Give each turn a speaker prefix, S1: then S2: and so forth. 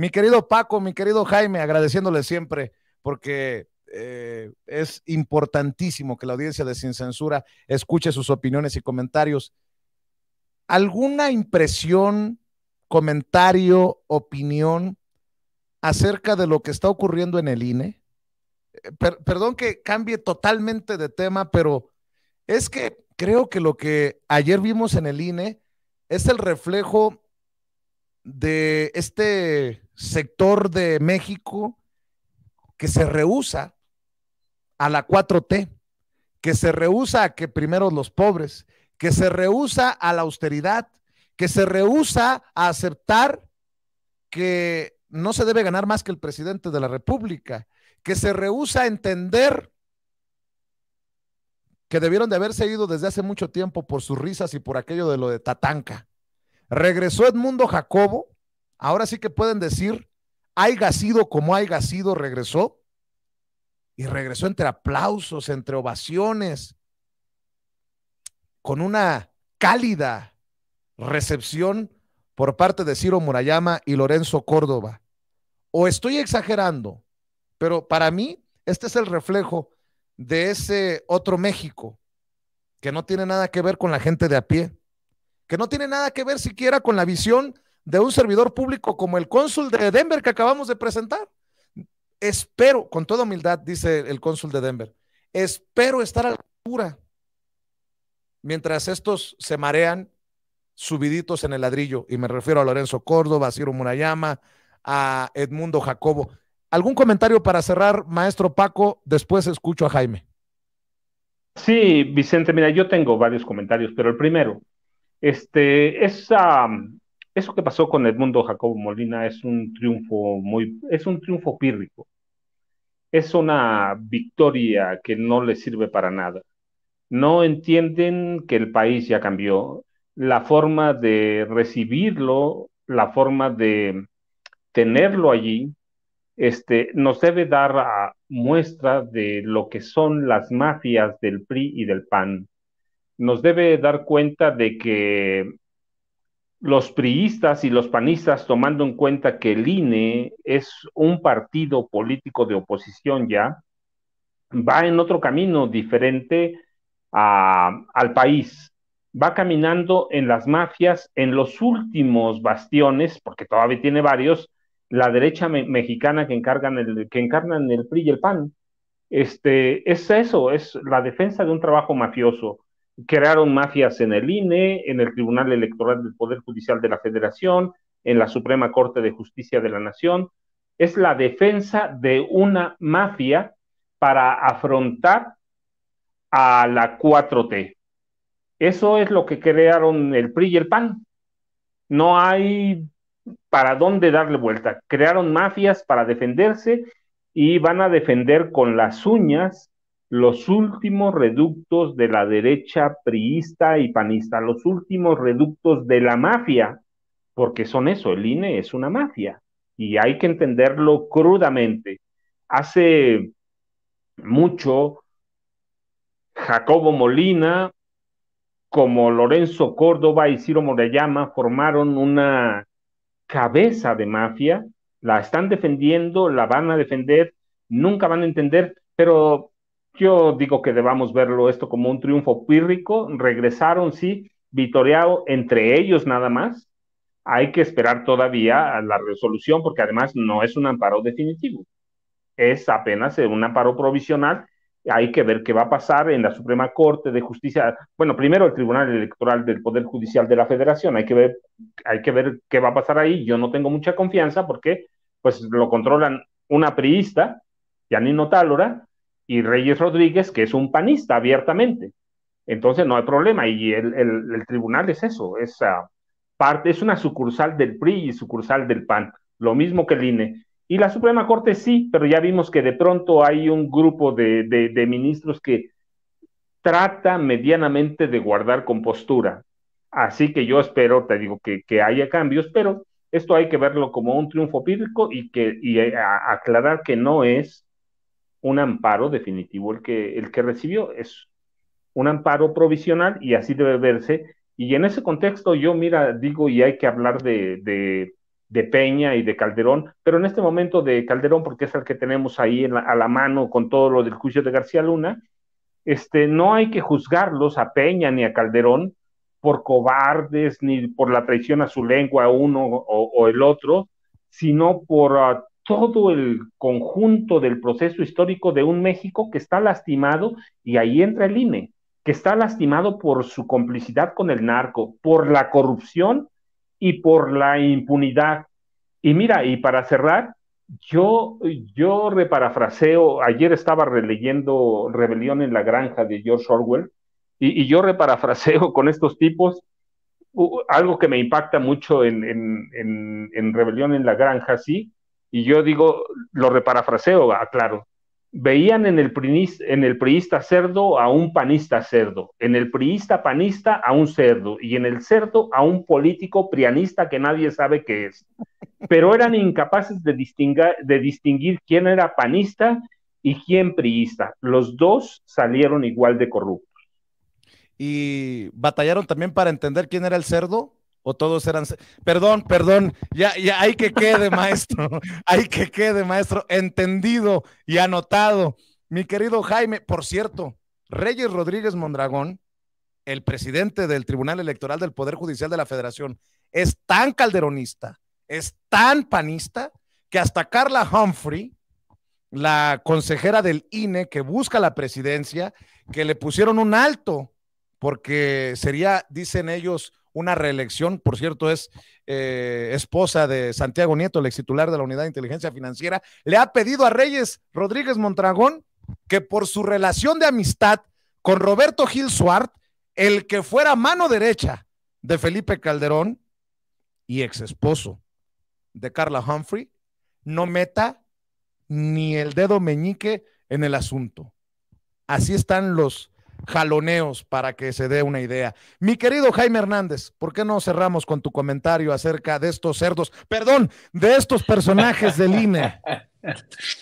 S1: Mi querido Paco, mi querido Jaime, agradeciéndole siempre porque eh, es importantísimo que la audiencia de Sin Censura escuche sus opiniones y comentarios. ¿Alguna impresión, comentario, opinión acerca de lo que está ocurriendo en el INE? Eh, perdón que cambie totalmente de tema, pero es que creo que lo que ayer vimos en el INE es el reflejo de este sector de México que se rehúsa a la 4T, que se rehúsa a que primero los pobres, que se rehúsa a la austeridad, que se rehúsa a aceptar que no se debe ganar más que el presidente de la República, que se rehúsa a entender que debieron de haberse ido desde hace mucho tiempo por sus risas y por aquello de lo de Tatanca. Regresó Edmundo Jacobo ahora sí que pueden decir, haya sido como haya sido, regresó. Y regresó entre aplausos, entre ovaciones, con una cálida recepción por parte de Ciro Murayama y Lorenzo Córdoba. O estoy exagerando, pero para mí este es el reflejo de ese otro México que no tiene nada que ver con la gente de a pie, que no tiene nada que ver siquiera con la visión de un servidor público como el cónsul de Denver que acabamos de presentar. Espero, con toda humildad, dice el cónsul de Denver, espero estar a la altura mientras estos se marean subiditos en el ladrillo. Y me refiero a Lorenzo Córdoba, a Ciro Murayama, a Edmundo Jacobo. ¿Algún comentario para cerrar, maestro Paco? Después escucho a Jaime.
S2: Sí, Vicente, mira, yo tengo varios comentarios, pero el primero, este, esa eso que pasó con Edmundo Jacobo Molina es un triunfo muy, es un triunfo pírrico. Es una victoria que no le sirve para nada. No entienden que el país ya cambió. La forma de recibirlo, la forma de tenerlo allí, este, nos debe dar a, muestra de lo que son las mafias del PRI y del PAN. Nos debe dar cuenta de que los priistas y los panistas, tomando en cuenta que el INE es un partido político de oposición ya, va en otro camino diferente al país. Va caminando en las mafias, en los últimos bastiones, porque todavía tiene varios, la derecha mexicana que, encargan el, que encarnan el PRI y el PAN. Este, es eso, es la defensa de un trabajo mafioso crearon mafias en el INE, en el Tribunal Electoral del Poder Judicial de la Federación, en la Suprema Corte de Justicia de la Nación. Es la defensa de una mafia para afrontar a la 4T. Eso es lo que crearon el PRI y el PAN. No hay para dónde darle vuelta. Crearon mafias para defenderse y van a defender con las uñas los últimos reductos de la derecha priista y panista, los últimos reductos de la mafia, porque son eso, el INE es una mafia y hay que entenderlo crudamente. Hace mucho Jacobo Molina, como Lorenzo Córdoba y Ciro Morellama, formaron una cabeza de mafia, la están defendiendo, la van a defender, nunca van a entender, pero yo digo que debamos verlo esto como un triunfo pírrico. Regresaron, sí, vitoreado entre ellos nada más. Hay que esperar todavía a la resolución porque además no es un amparo definitivo. Es apenas un amparo provisional. Hay que ver qué va a pasar en la Suprema Corte de Justicia. Bueno, primero el Tribunal Electoral del Poder Judicial de la Federación. Hay que ver, hay que ver qué va a pasar ahí. Yo no tengo mucha confianza porque pues lo controlan una priista, Janino Tálora, y Reyes Rodríguez, que es un panista abiertamente. Entonces no hay problema y el, tribunal es eso, es, ah, parte, es una sucursal del PRI y sucursal del PAN, lo mismo que el INE. Y la Suprema Corte sí, pero ya vimos que de pronto hay un grupo de, ministros que trata medianamente de guardar compostura. Así que yo espero, te digo, que, haya cambios, pero esto hay que verlo como un triunfo pírrico y, que, eh, aclarar que no es un amparo definitivo el que, el que recibió, es un amparo provisional y así debe verse. Y en ese contexto yo, mira, digo, y hay que hablar de, de, Peña y de Calderón, pero en este momento de Calderón, porque es el que tenemos ahí a la mano con todo lo del juicio de García Luna, este, no hay que juzgarlos a Peña ni a Calderón por cobardes ni por la traición a su lengua uno o, el otro, sino por ah, todo el conjunto del proceso histórico de un México que está lastimado, y ahí entra el INE, que está lastimado por su complicidad con el narco, por la corrupción y por la impunidad. Y mira, y para cerrar, yo, yo reparafraseo, ayer estaba releyendo Rebelión en la Granja de George Orwell, y, yo reparafraseo con estos tipos algo que me impacta mucho en, en, en Rebelión en la Granja, sí, y yo digo, lo reparafraseo, aclaro, veían en el, priista, en el priista cerdo a un panista cerdo, en el priista panista a un cerdo y en el cerdo a un político prianista que nadie sabe qué es. Pero eran incapaces de, de distinguir quién era panista y quién priista. Los dos salieron igual de corruptos.
S1: ¿Y batallaron también para entender quién era el cerdo? o todos eran... Perdón, perdón, ya, ya hay que quede, maestro, hay que quede, maestro, entendido y anotado. Mi querido Jaime, por cierto, Reyes Rodríguez Mondragón, el presidente del Tribunal Electoral del Poder Judicial de la Federación, es tan calderonista, es tan panista, que hasta Carla Humphrey, la consejera del INE que busca la presidencia, que le pusieron un alto porque sería, dicen ellos, una reelección. Por cierto, es eh, esposa de Santiago Nieto, el ex titular de la Unidad de Inteligencia Financiera. Le ha pedido a Reyes Rodríguez Montragón que por su relación de amistad con Roberto Gil el que fuera mano derecha de Felipe Calderón y ex esposo de Carla Humphrey, no meta ni el dedo meñique en el asunto. Así están los jaloneos para que se dé una idea. Mi querido Jaime Hernández, ¿por qué no cerramos con tu comentario acerca de estos cerdos, perdón, de estos personajes del INE?